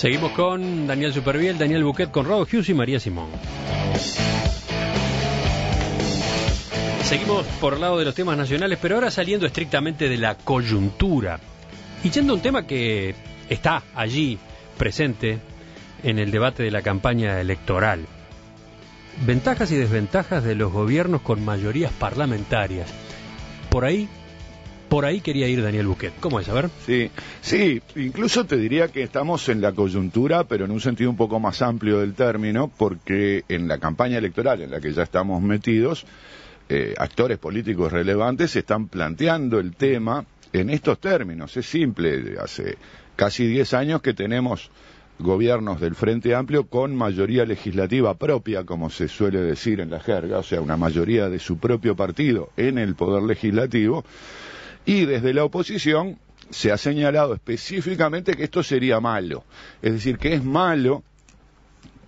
Seguimos con Daniel Superviel, Daniel Buquet, Conrado Hughes y María Simón. Seguimos por el lado de los temas nacionales, pero ahora saliendo estrictamente de la coyuntura y yendo a un tema que está allí presente en el debate de la campaña electoral. Ventajas y desventajas de los gobiernos con mayorías parlamentarias. Por ahí por ahí quería ir Daniel Buquet. ¿Cómo es? A ver. Sí, sí, incluso te diría que estamos en la coyuntura, pero en un sentido un poco más amplio del término, porque en la campaña electoral en la que ya estamos metidos, eh, actores políticos relevantes están planteando el tema en estos términos. Es simple, hace casi 10 años que tenemos gobiernos del Frente Amplio con mayoría legislativa propia, como se suele decir en la jerga, o sea, una mayoría de su propio partido en el poder legislativo, y desde la oposición se ha señalado específicamente que esto sería malo. Es decir, que es malo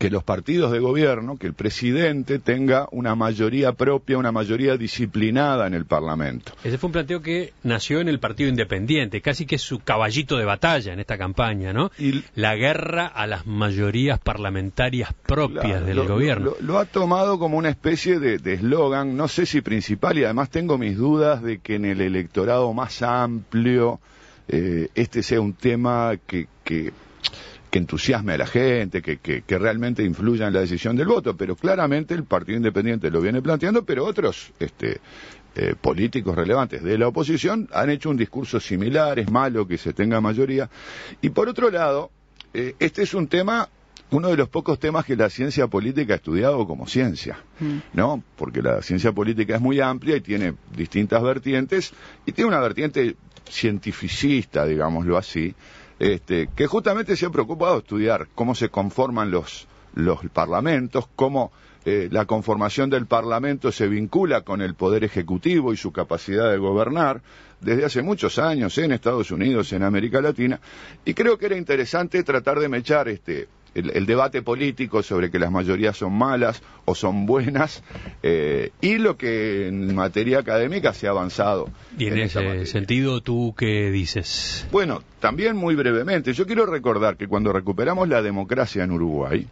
que los partidos de gobierno, que el presidente tenga una mayoría propia, una mayoría disciplinada en el Parlamento. Ese fue un planteo que nació en el Partido Independiente, casi que es su caballito de batalla en esta campaña, ¿no? la guerra a las mayorías parlamentarias propias del gobierno. Lo, ha tomado como una especie de eslogan, no sé si principal, y además tengo mis dudas de que en el electorado más amplio eh, este sea un tema que, que que entusiasme a la gente, que, que, realmente influya en la decisión del voto. Pero claramente el Partido Independiente lo viene planteando, pero otros este, eh, políticos relevantes de la oposición han hecho un discurso similar, es malo que se tenga mayoría. Y por otro lado, eh, este es un tema uno de los pocos temas que la ciencia política ha estudiado como ciencia, mm. ¿no? Porque la ciencia política es muy amplia y tiene distintas vertientes, y tiene una vertiente cientificista, digámoslo así, este, que justamente se ha preocupado estudiar cómo se conforman los, parlamentos, cómo eh, la conformación del Parlamento se vincula con el Poder Ejecutivo y su capacidad de gobernar desde hace muchos años en Estados Unidos, en América Latina, y creo que era interesante tratar de mechar este, el, debate político sobre que las mayorías son malas o son buenas eh, y lo que en materia académica se ha avanzado. Y en, ese sentido, ¿tú qué dices? Bueno, también muy brevemente, yo quiero recordar que cuando recuperamos la democracia en Uruguay,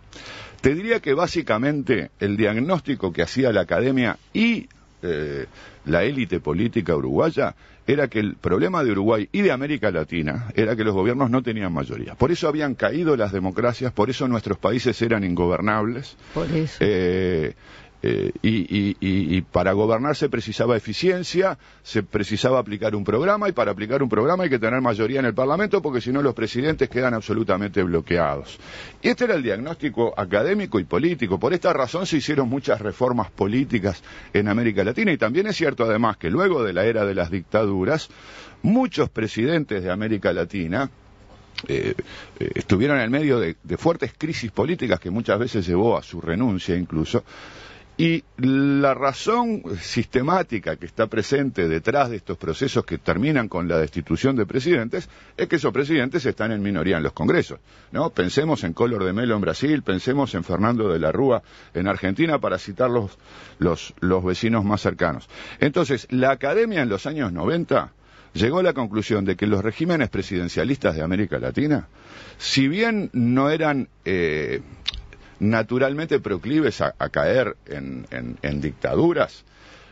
te diría que básicamente el diagnóstico que hacía la academia y eh, la élite política uruguaya era que el problema de Uruguay y de América Latina era que los gobiernos no tenían mayoría. Por eso habían caído las democracias, por eso nuestros países eran ingobernables. Por eso. Eh, eh, y, para gobernar se precisaba eficiencia, se precisaba aplicar un programa y para aplicar un programa hay que tener mayoría en el Parlamento porque si no los presidentes quedan absolutamente bloqueados. Y este era el diagnóstico académico y político. Por esta razón se hicieron muchas reformas políticas en América Latina y también es cierto además que luego de la era de las dictaduras, muchos presidentes de América Latina eh, eh, estuvieron en medio de fuertes crisis políticas que muchas veces llevó a su renuncia incluso y la razón sistemática que está presente detrás de estos procesos que terminan con la destitución de presidentes es que esos presidentes están en minoría en los congresos. ¿no? Pensemos en Color de Melo en Brasil, pensemos en Fernando de la Rúa en Argentina, para citar los, los, vecinos más cercanos. Entonces, la academia en los años 90 llegó a la conclusión de que los regímenes presidencialistas de América Latina, si bien no eran. Eh, naturalmente proclives a, caer en, en dictaduras,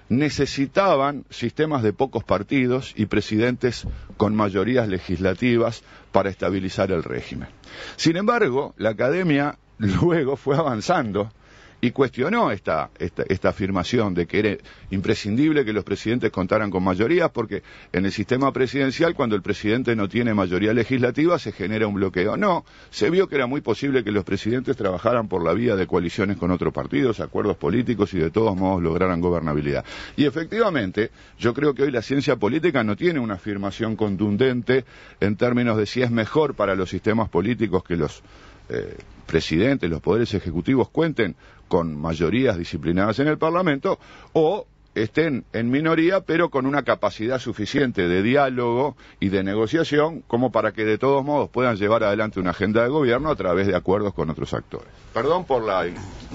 necesitaban sistemas de pocos partidos y presidentes con mayorías legislativas para estabilizar el régimen. Sin embargo, la academia luego fue avanzando y cuestionó esta, esta, afirmación de que era imprescindible que los presidentes contaran con mayorías, porque en el sistema presidencial, cuando el presidente no tiene mayoría legislativa, se genera un bloqueo. No, se vio que era muy posible que los presidentes trabajaran por la vía de coaliciones con otros partidos, acuerdos políticos y de todos modos lograran gobernabilidad. Y efectivamente, yo creo que hoy la ciencia política no tiene una afirmación contundente en términos de si es mejor para los sistemas políticos que los eh, presidentes, los poderes ejecutivos cuenten con mayorías disciplinadas en el Parlamento, o estén en minoría, pero con una capacidad suficiente de diálogo y de negociación como para que de todos modos puedan llevar adelante una agenda de gobierno a través de acuerdos con otros actores. Perdón por la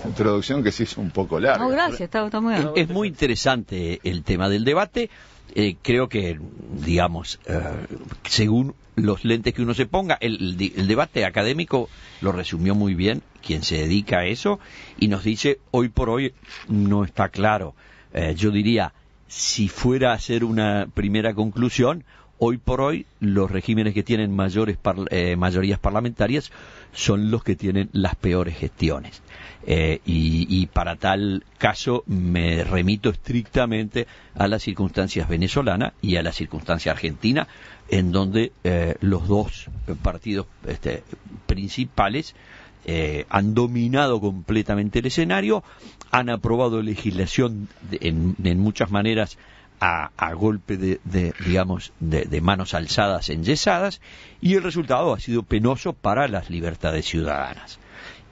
introducción que se hizo un poco larga. No, gracias, está, muy bien. Es, muy interesante el tema del debate. Eh, creo que, digamos, eh, según los lentes que uno se ponga, el, el debate académico lo resumió muy bien quien se dedica a eso y nos dice, hoy por hoy no está claro eh, yo diría, si fuera a ser una primera conclusión, hoy por hoy los regímenes que tienen mayores eh, mayorías parlamentarias son los que tienen las peores gestiones. Eh, y, para tal caso me remito estrictamente a las circunstancias venezolanas y a la circunstancia argentina, en donde los dos partidos este, principales eh, han dominado completamente el escenario, han aprobado legislación en, muchas maneras a, golpe de, digamos, de, manos alzadas, enyesadas, y el resultado ha sido penoso para las libertades ciudadanas.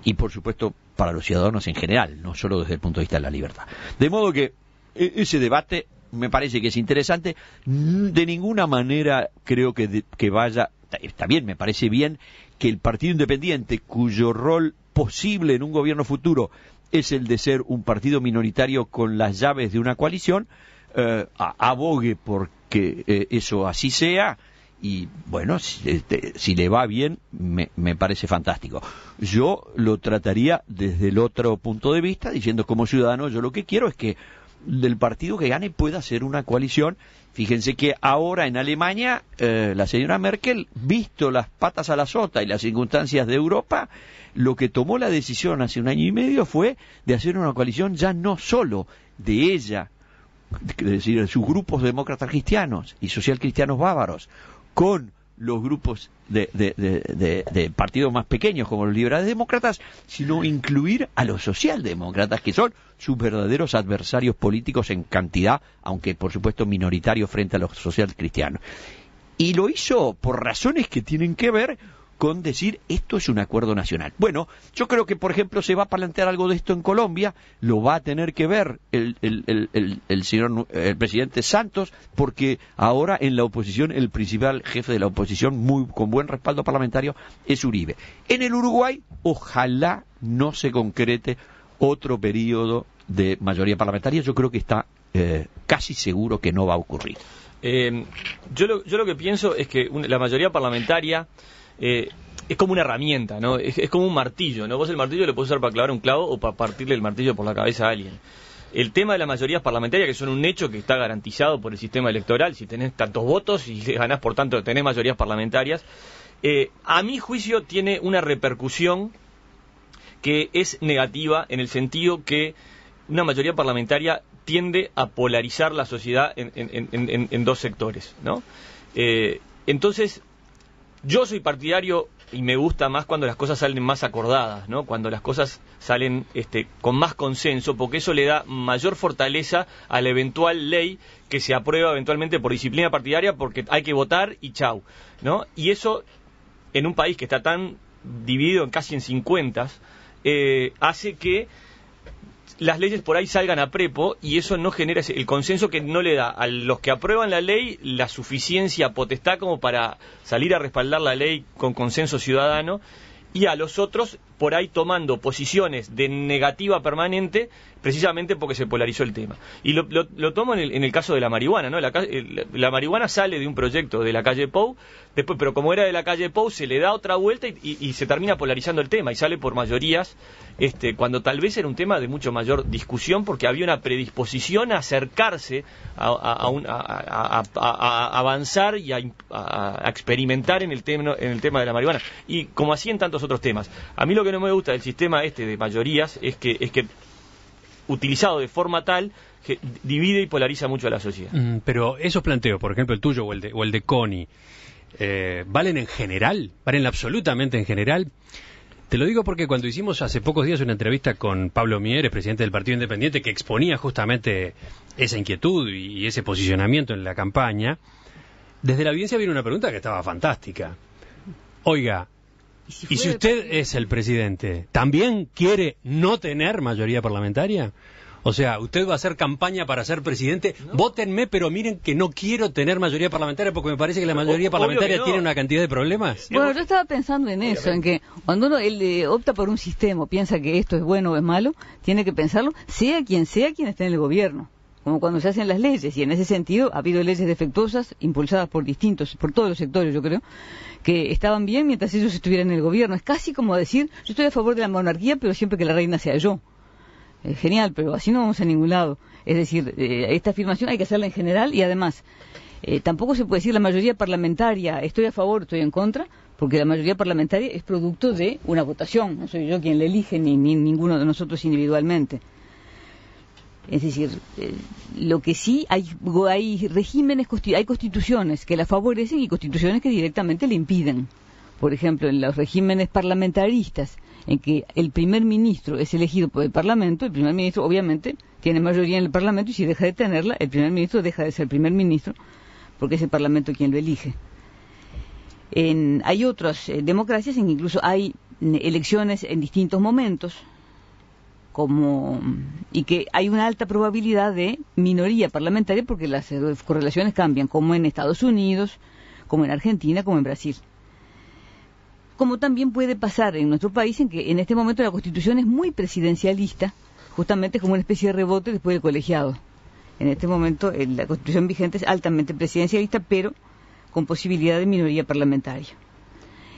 Y por supuesto para los ciudadanos en general, no solo desde el punto de vista de la libertad. De modo que e, ese debate me parece que es interesante. De ninguna manera creo que, que vaya Está bien, me parece bien que el Partido Independiente, cuyo rol posible en un gobierno futuro es el de ser un partido minoritario con las llaves de una coalición, eh, abogue porque eh, eso así sea. Y bueno, este, si, le va bien, me, me, parece fantástico. Yo lo trataría desde el otro punto de vista, diciendo como ciudadano, yo lo que quiero es que del partido que gane pueda hacer una coalición. Fíjense que ahora en Alemania eh, la señora Merkel, visto las patas a la sota y las circunstancias de Europa, lo que tomó la decisión hace un año y medio fue de hacer una coalición ya no solo de ella, es decir, de sus grupos demócratas cristianos y social cristianos bávaros, con los grupos de, partidos más pequeños como los liberales demócratas, sino incluir a los socialdemócratas, que son sus verdaderos adversarios políticos en cantidad, aunque por supuesto minoritarios frente a los socialcristianos. Y lo hizo por razones que tienen que ver con decir esto es un acuerdo nacional. Bueno, yo creo que, por ejemplo, se va a plantear algo de esto en Colombia, lo va a tener que ver el, señor, el presidente Santos, porque ahora en la oposición, el principal jefe de la oposición, muy, con buen respaldo parlamentario, es Uribe. En el Uruguay, ojalá no se concrete otro periodo de mayoría parlamentaria, yo creo que está eh, casi seguro que no va a ocurrir. Eh, yo, yo, lo, que pienso es que la mayoría parlamentaria eh, es como una herramienta, ¿no? Es, como un martillo, ¿no? Vos el martillo lo podés usar para clavar un clavo o para partirle el martillo por la cabeza a alguien. El tema de las mayorías parlamentarias, que son un hecho que está garantizado por el sistema electoral, si tenés tantos votos y ganás, por tanto, tenés mayorías parlamentarias, eh, a mi juicio tiene una repercusión que es negativa en el sentido que una mayoría parlamentaria tiende a polarizar la sociedad en, dos sectores, ¿no? Eh, entonces, yo soy partidario y me gusta más cuando las cosas salen más acordadas, ¿no? Cuando las cosas salen este, con más consenso, porque eso le da mayor fortaleza a la eventual ley que se aprueba eventualmente por disciplina partidaria, porque hay que votar y chau, ¿no? Y eso en un país que está tan dividido casi en 50, eh, hace que las leyes por ahí salgan a prepo y eso no genera el consenso que no le da a los que aprueban la ley la suficiencia potestad como para salir a respaldar la ley con consenso ciudadano y a los otros por ahí tomando posiciones de negativa permanente precisamente porque se polarizó el tema. Y lo, tomo en el, caso de la marihuana, ¿no? La, marihuana sale de un proyecto de la calle Pou, después, pero como era de la calle Pou, se le da otra vuelta y, se termina polarizando el tema y sale por mayorías, este, cuando tal vez era un tema de mucho mayor discusión porque había una predisposición a acercarse a, a, avanzar y a, experimentar en el, tema, en el tema de la marihuana. Y como así en tantos otros temas. A mí lo que no me gusta del sistema este de mayorías es que, es que utilizado de forma tal que divide y polariza mucho a la sociedad. Mm, pero esos planteos, por ejemplo, el tuyo o el de, o eh, ¿valen en general? ¿Valen absolutamente en general? Te lo digo porque cuando hicimos hace pocos días una entrevista con Pablo Mieres, presidente del Partido Independiente, que exponía justamente esa inquietud y ese posicionamiento en la campaña, desde la audiencia vino una pregunta que estaba fantástica. Oiga, y si, usted es el presidente, ¿también quiere no tener mayoría parlamentaria? O sea, usted va a hacer campaña para ser presidente. votenme, pero miren que no quiero tener mayoría parlamentaria porque me parece que la mayoría parlamentaria tiene una cantidad de problemas. Eh, bueno, yo estaba pensando en eso, en que cuando uno eh, opta por un sistema, piensa que esto es bueno o es malo, tiene que pensarlo, sea quien sea quien esté en el gobierno como cuando se hacen las leyes, y en ese sentido ha habido leyes defectuosas impulsadas por distintos, por todos los sectores, yo creo, que estaban bien mientras ellos estuvieran en el gobierno. Es casi como decir, yo estoy a favor de la monarquía, pero siempre que la reina sea yo. Eh, genial, pero así no vamos a ningún lado. Es decir, eh, esta afirmación hay que hacerla en general y además, eh, tampoco se puede decir la mayoría parlamentaria, estoy a favor, estoy en contra, porque la mayoría parlamentaria es producto de una votación, no soy yo quien la elige ni, ni ninguno de nosotros individualmente. Es decir, eh, lo que sí hay, hay regímenes, hay constituciones que la favorecen y constituciones que directamente le impiden. Por ejemplo, en los regímenes parlamentaristas, en que el primer ministro es elegido por el Parlamento, el primer ministro obviamente tiene mayoría en el Parlamento y si deja de tenerla, el primer ministro deja de ser primer ministro porque es el Parlamento quien lo elige. hay otras eh, democracias en que incluso hay mm, elecciones en distintos momentos, como y que hay una alta probabilidad de minoría parlamentaria porque eh, las correlaciones cambian, como en Estados Unidos, como en Argentina, como en Brasil. Como también puede pasar en nuestro país, en que en este momento la Constitución es muy presidencialista, justamente como una especie de rebote después del colegiado. En este momento eh, la Constitución vigente es altamente presidencialista, pero con posibilidad de minoría parlamentaria.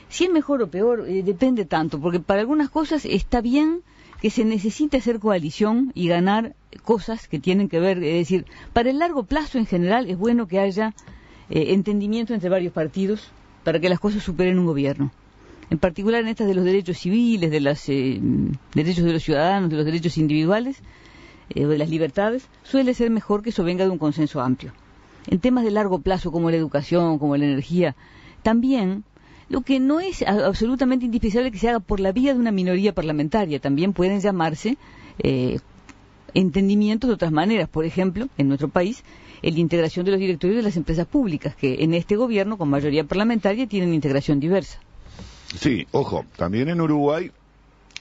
Si es mejor o peor, eh, depende tanto, porque para algunas cosas está bien que se necesita hacer coalición y ganar cosas que tienen que ver, es decir, para el largo plazo en general es bueno que haya eh, entendimiento entre varios partidos para que las cosas superen un gobierno. En particular en estas de los derechos civiles, de los eh, derechos de los ciudadanos, de los derechos individuales, eh, de las libertades, suele ser mejor que eso venga de un consenso amplio. En temas de largo plazo como la educación, como la energía, también lo que no es absolutamente indispensable que se haga por la vía de una minoría parlamentaria. También pueden llamarse eh, entendimientos de otras maneras. Por ejemplo, en nuestro país, la integración de los directorios de las empresas públicas, que en este gobierno, con mayoría parlamentaria, tienen integración diversa. Sí, ojo, también en Uruguay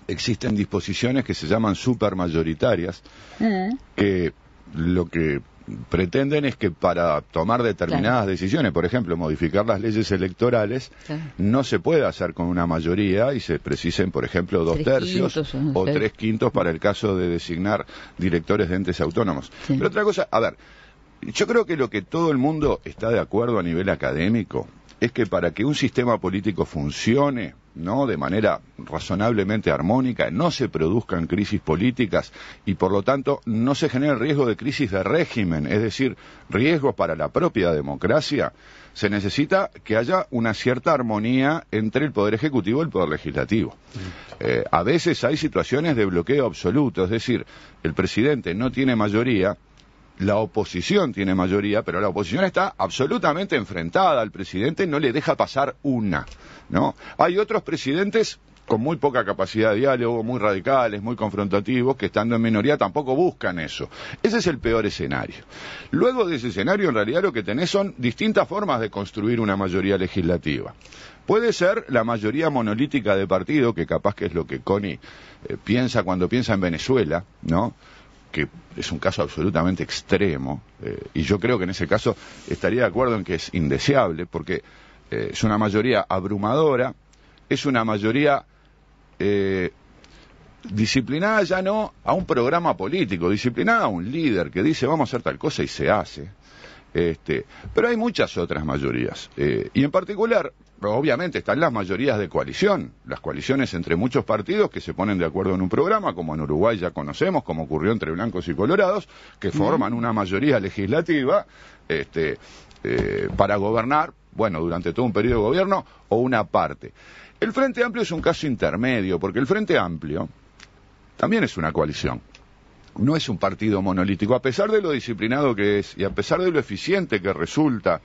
existen disposiciones que se llaman supermayoritarias, ah. que lo que pretenden es que para tomar determinadas decisiones, por ejemplo, modificar las leyes electorales, no se puede hacer con una mayoría y se precisen, por ejemplo, dos tercios o tres quintos para el caso de designar directores de entes autónomos. Pero otra cosa, a ver, yo creo que lo que todo el mundo está de acuerdo a nivel académico es que para que un sistema político funcione, ¿no? de manera razonablemente armónica, no se produzcan crisis políticas y por lo tanto no se genere riesgo de crisis de régimen, es decir, riesgos para la propia democracia, se necesita que haya una cierta armonía entre el Poder Ejecutivo y el Poder Legislativo. Eh, a veces hay situaciones de bloqueo absoluto, es decir, el presidente no tiene mayoría, la oposición tiene mayoría, pero la oposición está absolutamente enfrentada al presidente, no le deja pasar una, ¿no? Hay otros presidentes con muy poca capacidad de diálogo, muy radicales, muy confrontativos, que estando en minoría tampoco buscan eso. Ese es el peor escenario. Luego de ese escenario, en realidad lo que tenés son distintas formas de construir una mayoría legislativa. Puede ser la mayoría monolítica de partido, que capaz que es lo que Coni eh, piensa cuando piensa en Venezuela, ¿no? que es un caso absolutamente extremo, eh, y yo creo que en ese caso estaría de acuerdo en que es indeseable, porque eh, es una mayoría abrumadora, es una mayoría eh, disciplinada ya no a un programa político, disciplinada a un líder que dice vamos a hacer tal cosa y se hace, este, pero hay muchas otras mayorías. Eh, y en particular, obviamente, están las mayorías de coalición, las coaliciones entre muchos partidos que se ponen de acuerdo en un programa, como en Uruguay ya conocemos, como ocurrió entre blancos y colorados, que forman una mayoría legislativa este, eh, para gobernar, bueno, durante todo un periodo de gobierno o una parte. El Frente Amplio es un caso intermedio, porque el Frente Amplio también es una coalición no es un partido monolítico, a pesar de lo disciplinado que es y a pesar de lo eficiente que resulta,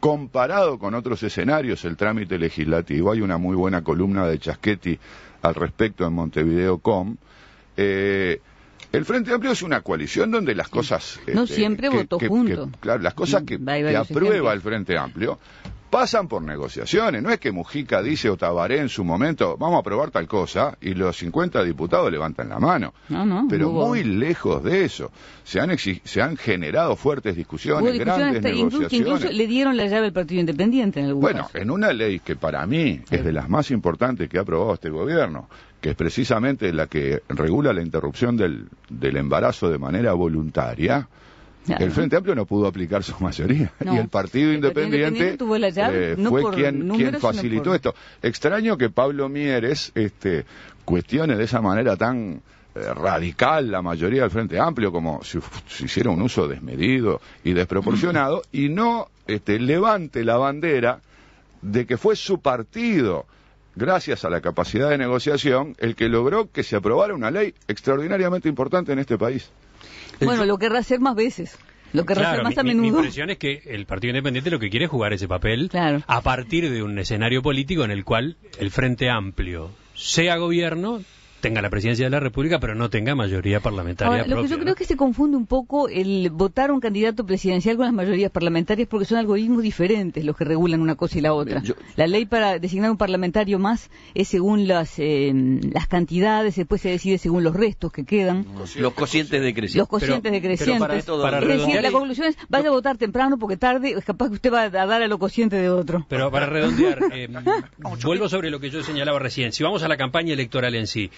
comparado con otros escenarios, el trámite legislativo. Hay una muy buena columna de Chaschetti al respecto en Montevideo.com. Eh, el Frente Amplio es una coalición donde las cosas... no este, siempre votó claro, las cosas que, aprueba el Frente Amplio pasan por negociaciones. No es que Mujica dice o Tabaré en su momento, vamos a aprobar tal cosa, y los 50 diputados levantan la mano. No, no, Pero muy lejos de eso. Se han, se han generado fuertes discusiones, grandes negociaciones. Incluso, le dieron la llave al Partido Independiente en algún Bueno, en una ley que para mí es de las más importantes que ha aprobado este gobierno, que es precisamente la que regula la interrupción del, del embarazo de manera voluntaria, el Frente Amplio no pudo aplicar su mayoría y el Partido Independiente, eh, fue quien, facilitó esto. Extraño que Pablo Mieres este, cuestione de esa manera tan eh, radical la mayoría del Frente Amplio como si, si hiciera un uso desmedido y desproporcionado y no este, levante la bandera de que fue su partido gracias a la capacidad de negociación el que logró que se aprobara una ley extraordinariamente importante en este país. Bueno, lo querrá hacer más veces. Lo que hacer más a menudo. Mi impresión es que el Partido Independiente lo que quiere es jugar ese papel a partir de un escenario político en el cual el Frente Amplio sea gobierno tenga la presidencia de la República, pero no tenga mayoría parlamentaria. lo que yo creo que se confunde un poco el votar un candidato presidencial con las mayorías parlamentarias porque son algoritmos diferentes los que regulan una cosa y la otra. La ley para designar un parlamentario más es según las, eh, las cantidades, después se decide según los restos que quedan. Los cocientes decrecientes. Los cocientes es decir, la conclusión es, vaya a votar temprano porque tarde es capaz que usted va a dar a lo cociente de otro. Pero para redondear, eh, vuelvo sobre lo que yo señalaba recién. Si vamos a la campaña electoral en sí,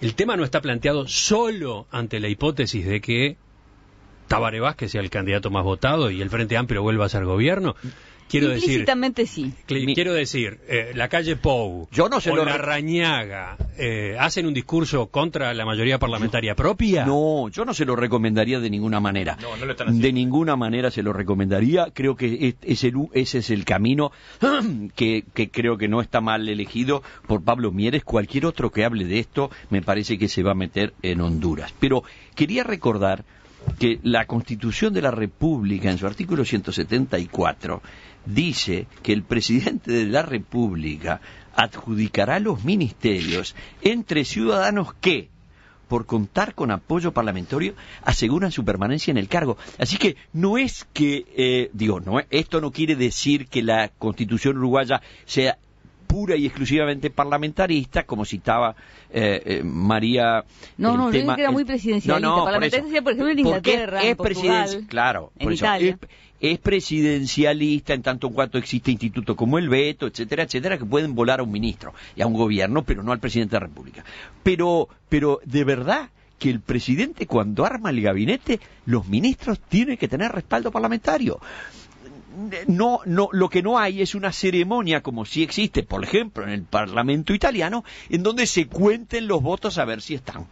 el tema no está planteado solo ante la hipótesis de que Tabaré Vázquez sea el candidato más votado y el Frente Amplio vuelva a ser gobierno, Quiero decir, sí. Quiero decir, eh, la calle Pou Yo no la Rañaga eh, hacen un discurso contra la mayoría parlamentaria propia. No, yo no se lo recomendaría de ninguna manera. No, no lo están de ninguna manera se lo recomendaría. Creo que ese es el camino que, que, creo que no está mal elegido por Pablo Mieres. Cualquier otro que hable de esto me parece que se va a meter en Honduras. Pero quería recordar que la Constitución de la República, en su artículo 174, dice que el presidente de la República adjudicará los ministerios entre ciudadanos que, por contar con apoyo parlamentario, aseguran su permanencia en el cargo. Así que no es que, eh, digo, no, esto no quiere decir que la constitución uruguaya sea pura y exclusivamente parlamentarista, como citaba eh, eh, María. No, no, no creo que era muy presidencialista. No, no, Es, claro, es, presidencialista en tanto en cuanto existe instituto como el veto, etcétera, etcétera, que pueden volar a un ministro y a un gobierno, pero no al presidente de la República. Pero, pero de verdad que el presidente cuando arma el gabinete, los ministros tienen que tener respaldo parlamentario no, no, lo que no hay es una ceremonia como si existe, por ejemplo, en el Parlamento italiano, en donde se cuenten los votos a ver si están.